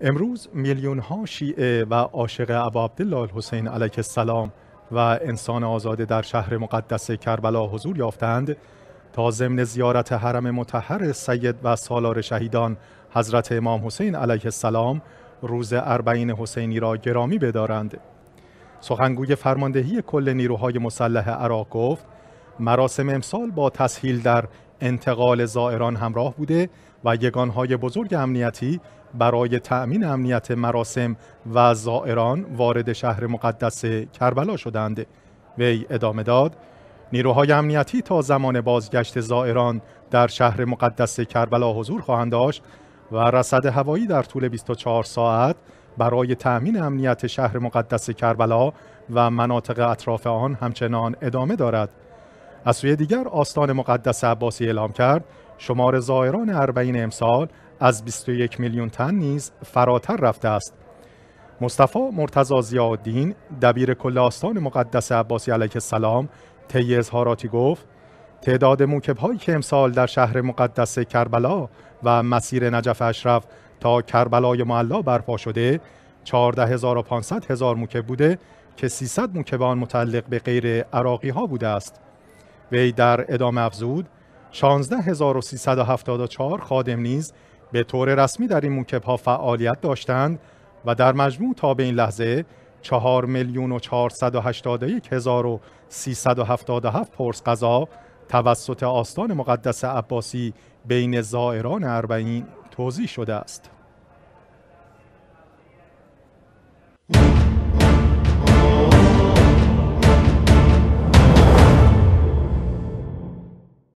امروز میلیون ها شیعه و عاشق ابا عبدالله حسین علیه السلام و انسان آزاده در شهر مقدس کربلا حضور یافتند تا ضمن زیارت حرم متحر سید و سالار شهیدان حضرت امام حسین علیه السلام روز اربعین حسینی را گرامی بدارند سخنگوی فرماندهی کل نیروهای مسلح عراق گفت مراسم امسال با تسهیل در انتقال زائران همراه بوده و یگانهای بزرگ امنیتی برای تأمین امنیت مراسم و زائران وارد شهر مقدس کربلا شدند. وی ادامه داد نیروهای امنیتی تا زمان بازگشت زائران در شهر مقدس کربلا حضور خواهند داشت و رصد هوایی در طول 24 ساعت برای تأمین امنیت شهر مقدس کربلا و مناطق اطراف آن همچنان ادامه دارد. از سوی دیگر آستان مقدس عباسی اعلام کرد شمار زائران اربعین امسال از 21 میلیون تن نیز فراتر رفته است مصطفی مرتضا دبیر کل آستان مقدس عباسی علیه السلام طی اظهاراتی گفت تعداد موکب هایی که امسال در شهر مقدس کربلا و مسیر نجف اشرف تا کربلای معلا برپا شده 14500 هزار موکب بوده که 300 موکب آن متعلق به غیر عراقی ها بوده است وی در ادامه افزود 16374 خادم نیز به طور رسمی در این موکب ها فعالیت داشتند و در مجموع تا به این لحظه 4 میلیون و پرس قضا توسط آستان مقدس عباسی بین زائران اربعین توضیح شده است.